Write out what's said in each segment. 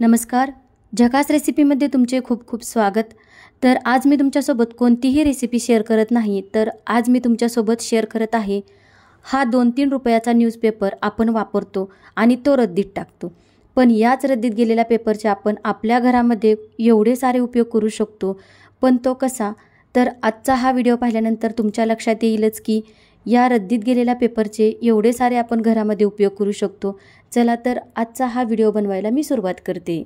नमस्कार झकास रेसिपीमध्ये तुमचे खूप खूप स्वागत तर आज मी तुमच्यासोबत कोणतीही रेसिपी शेअर करत नाही तर आज मी तुमच्यासोबत शेअर करत आहे हा दोन तीन रुपयाचा न्यूजपेपर आपण वापरतो आणि तो रद्दीत टाकतो पण याच रद्दीत गेलेल्या पेपरचे आपण आपल्या घरामध्ये एवढे सारे उपयोग करू शकतो पण तो कसा तर आजचा हा व्हिडिओ पाहिल्यानंतर तुमच्या लक्षात येईलच की या रद्दीत गेलेल्या पेपरचे एवढे सारे आपण घरामध्ये उपयोग करू शकतो चला तर आजचा हा व्हिडिओ बनवायला मी सुरुवात करते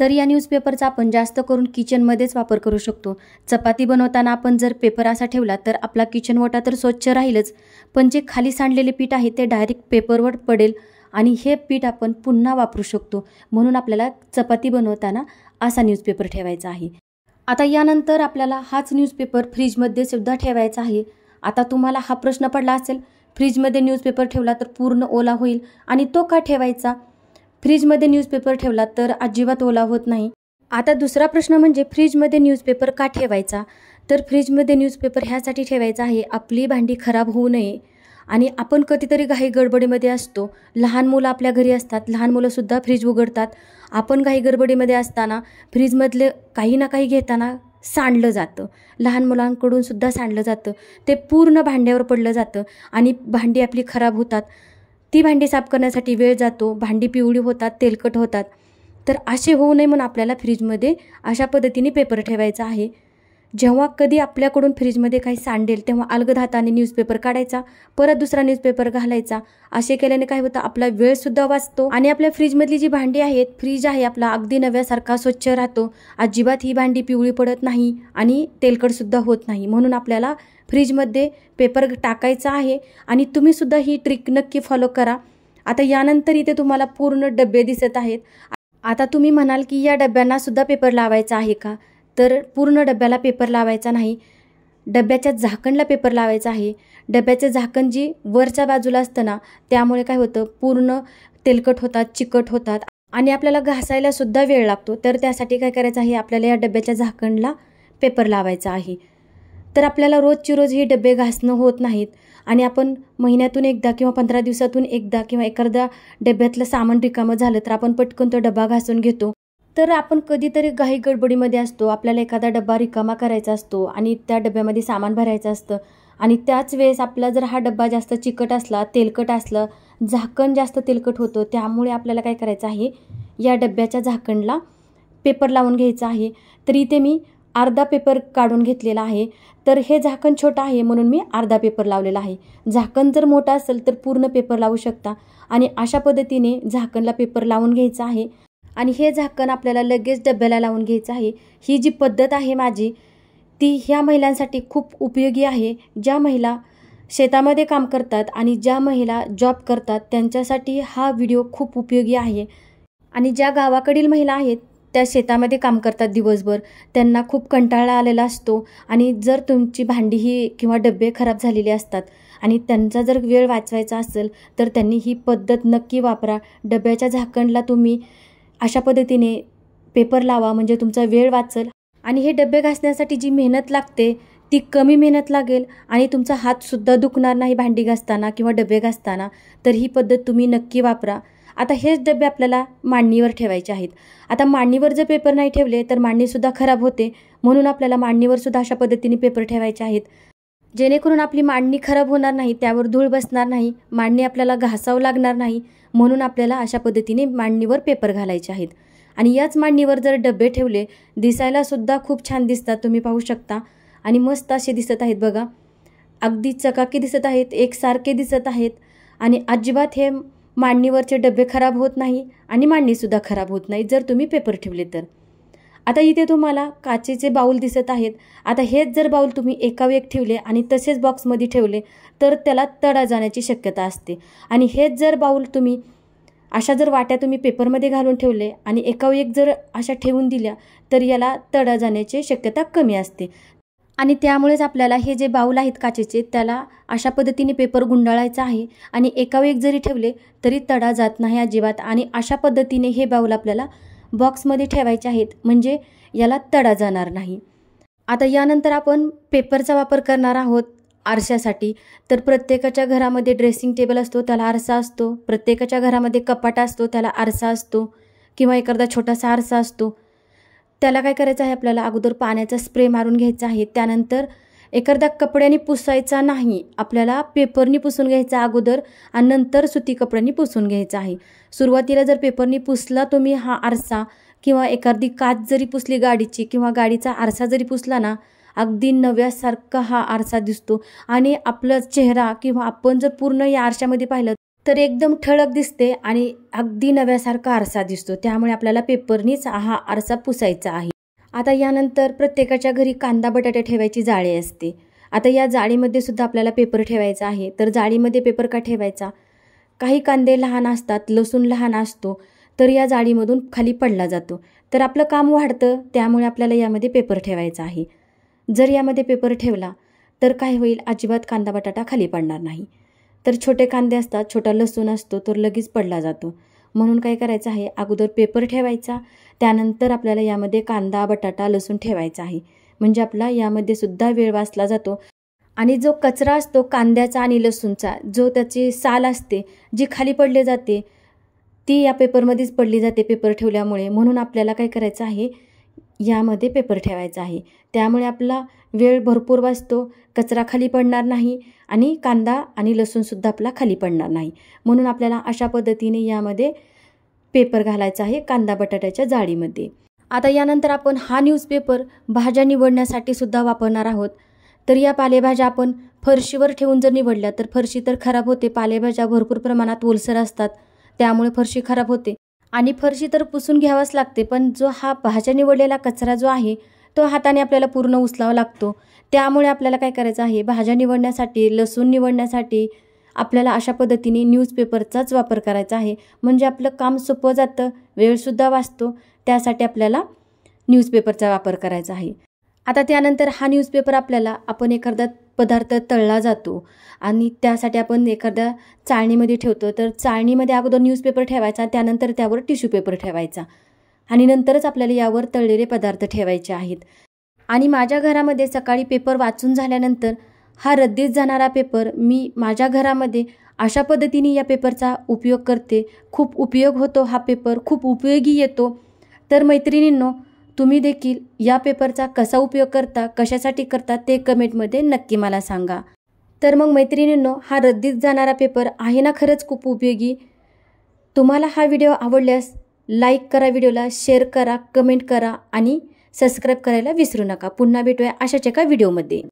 तर या न्यूजपेपरचा आपण जास्त करून किचनमध्येच वापर करू शकतो चपाती बनवताना आपण जर पेपर असा ठेवला तर आपला किचन वटा तर स्वच्छ राहीलच पण जे खाली सांडलेले पीठ आहे ते डायरेक्ट पेपरवर पडेल आणि हे पीठ आपण पुन्हा वापरू शकतो म्हणून आपल्याला चपाती बनवताना असा न्यूजपेपर ठेवायचा आहे आता यानंतर आपल्याला हाच न्यूजपेपर फ्रीजमध्ये सुद्धा ठेवायचा आहे आता तुम्हाला हा प्रश्न पडला असेल फ्रीजमध्ये न्यूजपेपर ठेवला तर पूर्ण ओला होईल आणि तो का ठेवायचा फ्रीजमध्ये न्यूजपेपर ठेवला तर अजिबात ओला होत नाही आता दुसरा प्रश्न म्हणजे फ्रीजमध्ये न्यूजपेपर का ठेवायचा तर फ्रीजमध्ये न्यूजपेपर ह्यासाठी ठेवायचा आहे आपली भांडी खराब होऊ नये आणि आपण कधीतरी घाई गडबडीमध्ये असतो लहान मुलं आपल्या घरी असतात लहान मुलंसुद्धा फ्रीज उघडतात आपण घाई गडबडीमध्ये असताना फ्रीजमधले काही ना काही घेताना सांडलं जातं लहान मुलांकडून सुद्धा सांडलं जातं ते पूर्ण भांड्यावर पडलं जातं आणि भांडी आपली खराब होतात ती भांडी साफ करण्यासाठी वेळ जातो भांडी पिवळी होतात तेलकट होतात तर असे होऊ नये म्हणून आपल्याला फ्रीजमध्ये अशा पद्धतीने पेपर ठेवायचा आहे जेव्हा कधी आपल्याकडून फ्रीजमध्ये काही सांडेल तेव्हा अलगद हाताने न्यूजपेपर काढायचा परत दुसरा न्यूजपेपर घालायचा असे केल्याने काय होतं आपला वेळसुद्धा वाचतो आणि आपल्या फ्रीजमधली जी भांडी आहेत फ्रीज आहे आपला अगदी नव्यासारखा स्वच्छ राहतो अजिबात ही भांडी पिवळी पडत नाही आणि तेलकटसुद्धा होत नाही म्हणून आपल्याला फ्रीजमध्ये पेपर टाकायचा आहे आणि तुम्हीसुद्धा ही ट्रिक नक्की फॉलो करा आता यानंतर इथे तुम्हाला पूर्ण डबे दिसत आहेत आता तुम्ही म्हणाल की या डब्यांना सुद्धा पेपर लावायचा आहे का तर पूर्ण डब्याला पेपर लावायचा नाही डब्याच्या झाकणला पेपर लावायचा आहे डब्याचं झाकण जी वरच्या बाजूला असतं ना त्यामुळे काय होतं पूर्ण तेलकट होतात चिकट होतात आणि आपल्याला घासायला सुद्धा वेळ लागतो तर त्यासाठी काय करायचं आहे आपल्याला या डब्याच्या झाकणला पेपर लावायचा आहे तर आपल्याला रोजची रोज हे डबे घासणं होत नाहीत आणि आपण महिन्यातून एकदा किंवा पंधरा दिवसातून एकदा किंवा एखादा डब्यातलं सामान रिकामं झालं तर आपण पटकन तो डबा घासून घेतो तर आपण कधीतरी घाई गडबडीमध्ये असतो आपल्याला एखादा डब्बा रिकामा करायचा असतो आणि त्या डब्यामध्ये सामान भरायचं असतं आणि त्याच वेळेस आपला जर हा डब्बा जास्त चिकट असला तेलकट असलं झाकण जास्त तेलकट होतं त्यामुळे आपल्याला काय करायचं आहे या डब्याच्या झाकणला पेपर लावून घ्यायचा आहे तर इथे मी अर्धा पेपर काढून घेतलेला आहे तर हे झाकण छोटं आहे म्हणून मी अर्धा पेपर लावलेला आहे झाकण जर मोठं असेल तर पूर्ण पेपर लावू शकता आणि अशा पद्धतीने झाकणला पेपर लावून घ्यायचा आहे आणि हे झाकण आपल्याला लगेच डब्याला लावून घ्यायचं आहे ही जी पद्धत आहे माझी ती ह्या महिलांसाठी खूप उपयोगी आहे ज्या महिला शेतामध्ये काम करतात आणि ज्या महिला जॉब करतात त्यांच्यासाठी हा व्हिडिओ खूप उपयोगी आहे आणि ज्या गावाकडील महिला आहेत त्या शेतामध्ये काम करतात दिवसभर त्यांना खूप कंटाळा आलेला असतो आणि जर तुमची भांडी ही किंवा डबे खराब झालेले असतात आणि त्यांचा जर वेळ वाचवायचा असेल तर त्यांनी ही पद्धत नक्की वापरा डब्याच्या झाकणला तुम्ही अशा पद्धतीने पेपर लावा म्हणजे तुमचा वेळ वाचेल आणि हे डबे घासण्यासाठी जी मेहनत लागते ती कमी मेहनत लागेल आणि तुमचा हातसुद्धा दुखणार नाही भांडी घासताना किंवा डबे घासताना तर ही पद्धत तुम्ही नक्की वापरा आता हेच डबे आपल्याला मांडणीवर ठेवायचे आहेत आता मांडणीवर जर पेपर नाही ठेवले तर मांडणीसुद्धा खराब होते म्हणून आपल्याला मांडणीवरसुद्धा अशा पद्धतीने पेपर ठेवायचे आहेत जेणेकरून आपली मांडणी खराब होणार नाही त्यावर धूळ बसणार नाही मांडणी आपल्याला घासावं लागणार नाही म्हणून आपल्याला अशा पद्धतीने मांडणीवर पेपर घालायचे आहेत आणि याच मांडणीवर जर डबे ठेवले दिसायलासुद्धा खूप छान दिसतात तुम्ही पाहू शकता आणि मस्त असे दिसत आहेत बघा अगदी चकाकी दिसत आहेत एकसारखे दिसत आहेत आणि अजिबात हे मांडणीवरचे डबे खराब होत नाही आणि मांडणीसुद्धा खराब होत नाही जर तुम्ही पेपर ठेवले तर आता इथे तुम्हाला काचेचे बाऊल दिसत आहेत आता हेच जर बाऊल तुम्ही एका एक ठेवले आणि तसेच बॉक्समध्ये ठेवले तर त्याला तडा जाण्याची शक्यता असते आणि हेच जर बाऊल तुम्ही अशा जर वाट्या तुम्ही पेपरमध्ये घालून ठेवले आणि एका एक जर अशा ठेवून दिल्या तर याला तडा जाण्याची शक्यता कमी असते आणि त्यामुळेच आपल्याला हे जे बाऊल आहेत काचेचे त्याला अशा पद्धतीने पेपर गुंडाळायचा आहे आणि एका जरी ठेवले तरी तडा जात नाही अजिबात आणि अशा पद्धतीने हे बाऊल आपल्याला बॉक्समध्ये ठेवायचे आहेत म्हणजे याला तडा जाणार नाही आता यानंतर आपण पेपरचा वापर करणार आहोत आरशासाठी तर प्रत्येकाच्या घरामध्ये ड्रेसिंग टेबल असतो त्याला आरसा असतो प्रत्येकाच्या घरामध्ये कपाटा असतो त्याला आरसा असतो किंवा एखादा छोटासा आरसा असतो त्याला काय करायचं आहे आपल्याला अगोदर पाण्याचा स्प्रे मारून घ्यायचा आहे त्यानंतर एखाद्या कपड्याने पुसायचा नाही आपल्याला पेपरनी पुसून घ्यायचा अगोदर आणि नंतर सुती कपड्यांनी पुसून घ्यायचा आहे सुरुवातीला जर पेपरनी पुसला तुम्ही हा आरसा किंवा एखादी काच जरी पुसली गाडीची किंवा गाडीचा आरसा जरी पुसला ना अगदी नव्यासारखा हा आरसा दिसतो आणि आपला चेहरा किंवा आपण जर पूर्ण या आरशामध्ये पाहिलं तर एकदम ठळक दिसते आणि अगदी नव्यासारखा आरसा दिसतो त्यामुळे आपल्याला पेपरनीच हा आरसा पुसायचा आहे आता यानंतर प्रत्येकाच्या घरी कांदा बटाटा ठेवायची जाळी असते आता या जाळीमध्ये सुद्धा आपल्याला पेपर ठेवायचा आहे तर जाळीमध्ये पेपर का ठेवायचा काही कांदे लहान असतात लसूण लहान असतो तर या जाळीमधून खाली पडला जातो तर आपलं काम वाढतं त्यामुळे आपल्याला यामध्ये पेपर ठेवायचा आहे जर यामध्ये पेपर ठेवला तर काय होईल अजिबात कांदा बटाटा खाली पडणार नाही तर छोटे कांदे असतात छोटा लसूण असतो तर लगेच पडला जातो म्हणून काय करायचं आहे अगोदर पेपर ठेवायचा त्यानंतर आपल्याला यामध्ये कांदा बटाटा लसूण ठेवायचा आहे म्हणजे आपला यामध्ये सुद्धा वेळ वाचला जातो आणि जो कचरा असतो कांद्याचा आणि लसूणचा जो त्याची साल असते जी खाली पडली जाते ती या पेपरमध्येच पडली जाते पेपर ठेवल्यामुळे म्हणून आपल्याला काय करायचं आहे यामध्ये पेपर ठेवायचा आहे त्यामुळे आपला वेळ भरपूर वाचतो कचरा खाली पडणार नाही आणि कांदा आणि लसूणसुद्धा आपला खाली पडणार नाही म्हणून आपल्याला अशा पद्धतीने यामध्ये पेपर घालायचा आहे कांदा बटाट्याच्या जाळीमध्ये आता यानंतर आपण हा न्यूजपेपर भाज्या निवडण्यासाठी सुद्धा वापरणार आहोत तर या पालेभाज्या आपण फरशीवर ठेवून जर निवडल्या तर फरशी तर खराब होते पालेभाज्या भरपूर प्रमाणात ओलसर असतात त्यामुळे फरशी खराब होते आणि फरशी तर पुसून घ्यावाच लागते पण जो हा भाज्या निवडलेला कचरा जो आहे तो हाताने आपल्याला पूर्ण उचलावा लागतो त्यामुळे आपल्याला काय करायचं आहे भाज्या निवडण्यासाठी लसूण निवडण्यासाठी आपल्याला अशा पद्धतीने न्यूजपेपरचाच वापर करायचा आहे म्हणजे आपलं काम सोपं जातं वेळसुद्धा वाचतो त्यासाठी आपल्याला न्यूजपेपरचा वापर करायचा आहे आता त्यानंतर हा न्यूजपेपर आपल्याला आपण एखादा पदार्थ तळला जातो आणि त्यासाठी आपण एखाद्या चाळणीमध्ये ठेवतो तर चाळणीमध्ये अगोदर न्यूजपेपर ठेवायचा त्यानंतर त्यावर टिश्यू पेपर ठेवायचा आणि नंतरच आपल्याला यावर तळलेले पदार्थ ठेवायचे आहेत आणि माझ्या घरामध्ये सकाळी पेपर वाचून झाल्यानंतर हा रद्दीत जाणारा पेपर मी माझ्या घरामध्ये अशा पद्धतीने या पेपरचा उपयोग करते खूप उपयोग होतो हा पेपर खूप उपयोगी येतो तर मैत्रिणींनो तुम्ही देखील या पेपरचा कसा उपयोग करता कशासाठी करता ते कमेंटमध्ये नक्की मला सांगा तर मग मैत्रिणींनो हा रद्दीत जाणारा पेपर आहे ना खरंच खूप उपयोगी तुम्हाला हा व्हिडिओ आवडल्यास लाईक करा व्हिडिओला शेअर करा कमेंट करा आणि सबस्क्राईब करायला विसरू नका पुन्हा भेटूया अशाच एका व्हिडिओमध्ये